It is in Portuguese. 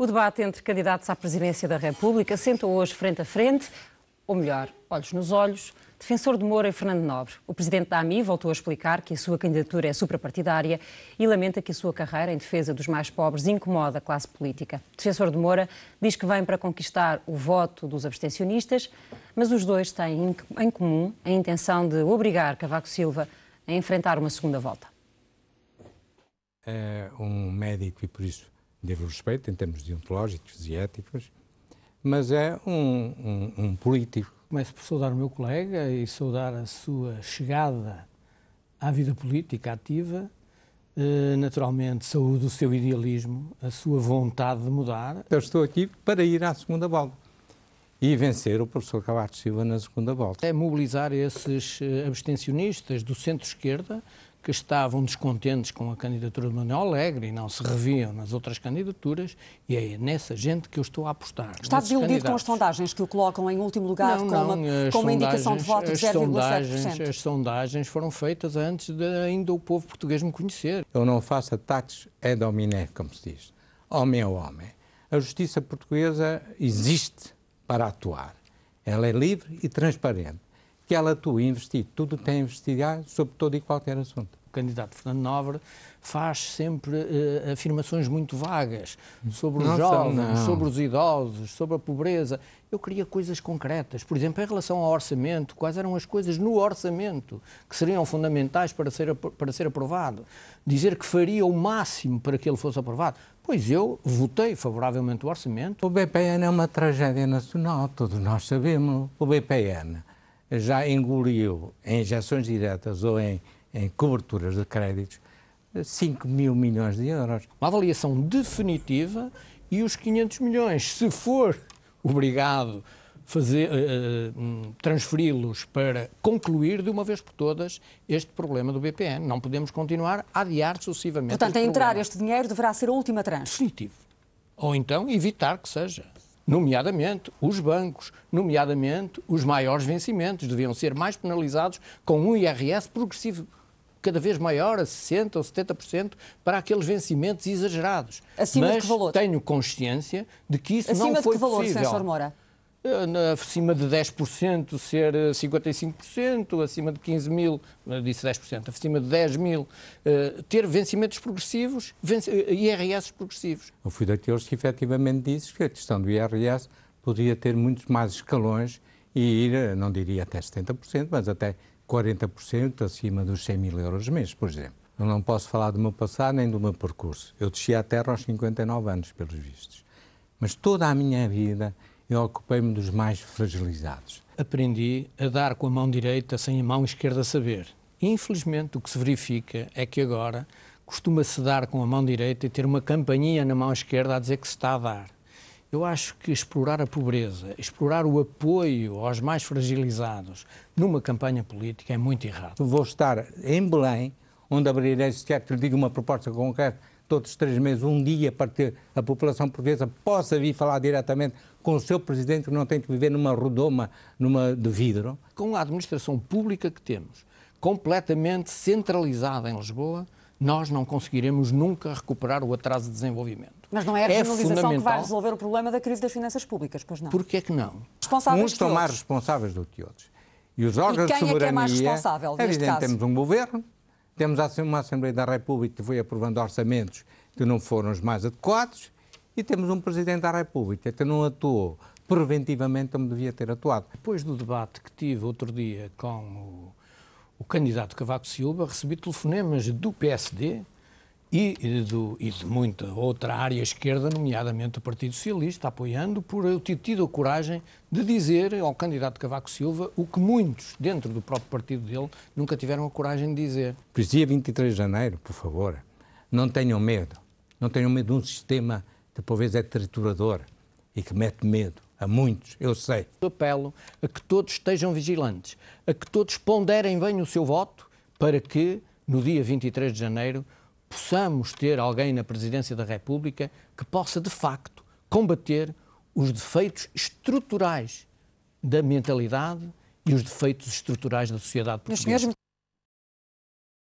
O debate entre candidatos à presidência da República sentou hoje frente a frente, ou melhor, olhos nos olhos, defensor de Moura e Fernando Nobre. O presidente da AMI voltou a explicar que a sua candidatura é suprapartidária e lamenta que a sua carreira em defesa dos mais pobres incomoda a classe política. O defensor de Moura diz que vem para conquistar o voto dos abstencionistas, mas os dois têm em comum a intenção de obrigar Cavaco Silva a enfrentar uma segunda volta. É um médico e por isso devo respeito em termos deontológicos e éticos, mas é um, um, um político. Começo por saudar o meu colega e saudar a sua chegada à vida política ativa, eh, naturalmente saúdo o seu idealismo, a sua vontade de mudar. Eu estou aqui para ir à segunda volta e vencer o professor Cavaco Silva na segunda volta. É mobilizar esses eh, abstencionistas do centro-esquerda que estavam descontentes com a candidatura de Manuel Alegre e não se reviam nas outras candidaturas, e é nessa gente que eu estou a apostar. Está desiludido com as sondagens que o colocam em último lugar não, com, não, uma, com uma indicação de voto de 0,7%? As sondagens foram feitas antes de ainda o povo português me conhecer. Eu não faço ataques é dominé, como se diz. Homem a homem. A justiça portuguesa existe para atuar. Ela é livre e transparente que ela atua e investir tudo tem a investigar sobre todo e qualquer assunto. O candidato Fernando Nobre faz sempre uh, afirmações muito vagas sobre os jovens, sobre os idosos, sobre a pobreza. Eu queria coisas concretas. Por exemplo, em relação ao orçamento, quais eram as coisas no orçamento que seriam fundamentais para ser, para ser aprovado? Dizer que faria o máximo para que ele fosse aprovado. Pois eu votei favoravelmente o orçamento. O BPN é uma tragédia nacional, todos nós sabemos. O BPN já engoliu em injeções diretas ou em, em coberturas de créditos 5 eh, mil milhões de euros. Uma avaliação definitiva e os 500 milhões, se for obrigado fazer uh, transferi-los para concluir de uma vez por todas este problema do BPN. Não podemos continuar a adiar sucessivamente. Portanto, a entrar problema. este dinheiro deverá ser a última tranche. Definitivo. Ou então evitar que seja nomeadamente os bancos, nomeadamente os maiores vencimentos, deviam ser mais penalizados com um IRS progressivo cada vez maior, a 60% ou 70%, para aqueles vencimentos exagerados. Acima Mas de que valor? tenho consciência de que isso Acima não foi possível. Acima de que valor, possível. Sérgio Moura? Eh, acima de 10% ser 55%, eh, acima de 15 mil, eh, disse 10%, acima de 10 mil, ter vencimentos progressivos, IRS progressivos. Eu fui daqueles que efetivamente disse que a questão do IRS podia ter muitos mais escalões e ir, não diria até 70%, mas até 40% acima dos 100 mil euros mês, por exemplo. Eu não posso falar do meu passado nem do meu percurso. Eu desci à terra aos 59 anos, pelos vistos. Mas toda a minha vida eu ocupei-me dos mais fragilizados. Aprendi a dar com a mão direita sem a mão esquerda saber. Infelizmente, o que se verifica é que agora costuma-se dar com a mão direita e ter uma campainha na mão esquerda a dizer que se está a dar. Eu acho que explorar a pobreza, explorar o apoio aos mais fragilizados numa campanha política é muito errado. Vou estar em Belém, onde abrirei, se quer que lhe diga uma proposta concreta, todos os três meses, um dia, para que a população portuguesa possa vir falar diretamente com o seu presidente, que não tem que viver numa redoma numa, de vidro? Com a administração pública que temos, completamente centralizada em Lisboa, nós não conseguiremos nunca recuperar o atraso de desenvolvimento. Mas não é a é regionalização é que vai resolver o problema da crise das finanças públicas, pois não? Porquê que não? Responsáveis Uns estão mais responsáveis do que outros. E os órgãos e quem de soberania... é que é mais responsável, neste caso? temos um governo, temos uma Assembleia da República que foi aprovando orçamentos que não foram os mais adequados e temos um Presidente da República que não atuou preventivamente como devia ter atuado. Depois do debate que tive outro dia com o, o candidato Cavaco Silva, recebi telefonemas do PSD e, e de muita outra área esquerda, nomeadamente o Partido Socialista, apoiando, por eu ter tido a coragem de dizer ao candidato Cavaco Silva o que muitos dentro do próprio partido dele nunca tiveram a coragem de dizer. Por isso, dia 23 de janeiro, por favor, não tenham medo. Não tenham medo de um sistema que talvez é triturador e que mete medo a muitos, eu sei. Eu apelo a que todos estejam vigilantes, a que todos ponderem bem o seu voto para que, no dia 23 de janeiro, possamos ter alguém na presidência da República que possa, de facto, combater os defeitos estruturais da mentalidade e os defeitos estruturais da sociedade portuguesa.